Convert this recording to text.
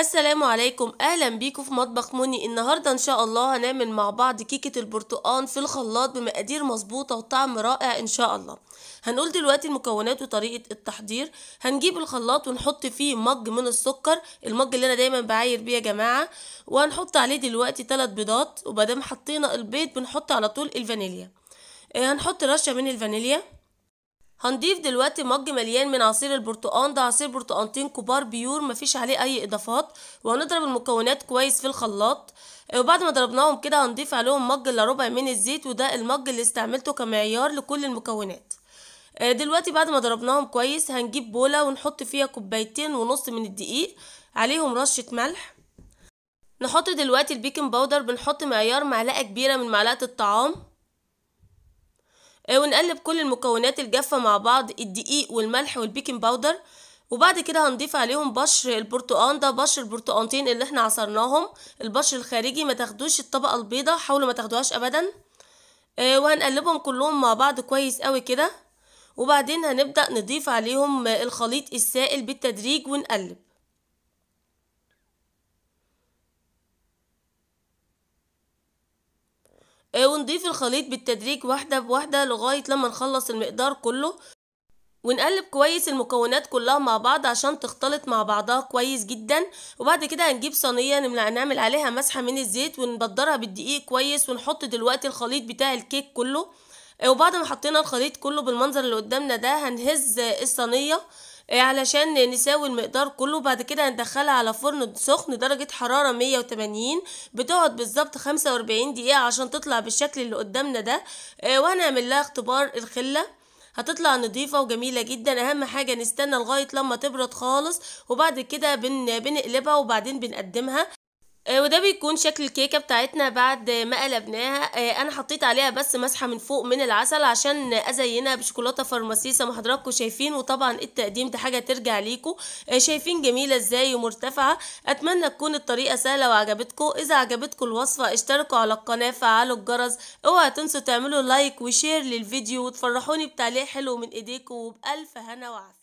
السلام عليكم اهلا بيكم في مطبخ موني النهارده ان شاء الله هنعمل مع بعض كيكه البرتقال في الخلاط بمقادير مظبوطه وطعم رائع ان شاء الله هنقول دلوقتي المكونات وطريقه التحضير هنجيب الخلاط ونحط فيه مج من السكر المج اللي انا دايما بعاير بيه يا جماعه وهنحط عليه دلوقتي 3 بيضات وبعدين حطينا البيض بنحط على طول الفانيليا آه، هنحط رشه من الفانيليا هنضيف دلوقتي مج مليان من عصير البرتقان ده عصير برتقانتين كبار بيور مفيش عليه اي اضافات وهنضرب المكونات كويس في الخلاط وبعد ما ضربناهم كده هنضيف عليهم مج الا ربع من الزيت وده المج اللي استعملته كمعيار لكل المكونات آه، دلوقتي بعد ما ضربناهم كويس هنجيب بولة ونحط فيها كوبايتين ونص من الدقيق عليهم رشة ملح نحط دلوقتي البيكنج باودر بنحط معيار معلقة كبيرة من معلقة الطعام آه، ونقلب كل المكونات الجافة مع بعض الدقيق والملح والبيكنج باودر وبعد كده هنضيف عليهم بشر البرتقان ده بشر البرتقانتين اللي احنا عصرناهم البشر الخارجي ما تاخدوش الطبقة البيضة حاولوا ما تاخدوهاش ابدا آه، وهنقلبهم كلهم مع بعض كويس قوي كده وبعدين هنبدأ نضيف عليهم الخليط السائل بالتدريج ونقلب آه، ونضيف الخليط بالتدريج واحدة بواحدة لغاية لما نخلص المقدار كله ونقلب كويس المكونات كلها مع بعض عشان تختلط مع بعضها كويس جدا وبعد كده هنجيب صينيه نعمل عليها مسحه من الزيت ونبدرها بالدقيق كويس ونحط دلوقتي الخليط بتاع الكيك كله آه، وبعد ما حطينا الخليط كله بالمنظر اللي قدامنا ده هنهز الصينيه إيه، علشان نساوي المقدار كله بعد كده هندخلها على فرن سخن درجة حرارة 180 بتقعد بالظبط 45 دقيقة عشان تطلع بالشكل اللي قدامنا ده إيه، وهنعمل لها اختبار الخلة هتطلع نضيفة وجميلة جدا اهم حاجة نستنى لغاية لما تبرد خالص وبعد كده بن بنقلبها وبعدين بنقدمها آه، وده بيكون شكل الكيكه بتاعتنا بعد ما قلبناها آه، انا حطيت عليها بس مسحه من فوق من العسل عشان ازينها بشوكولاته فرماسيسه ما حضراتكم شايفين وطبعا التقديم ده حاجه ترجع ليكم آه، شايفين جميله ازاي ومرتفعه اتمنى تكون الطريقه سهله وعجبتكم اذا عجبتكم الوصفه اشتركوا على القناه فعلوا الجرس اوعى تنسوا تعملوا لايك وشير للفيديو وتفرحوني بتعليق حلو من ايديكم وبالف هنا وعافيه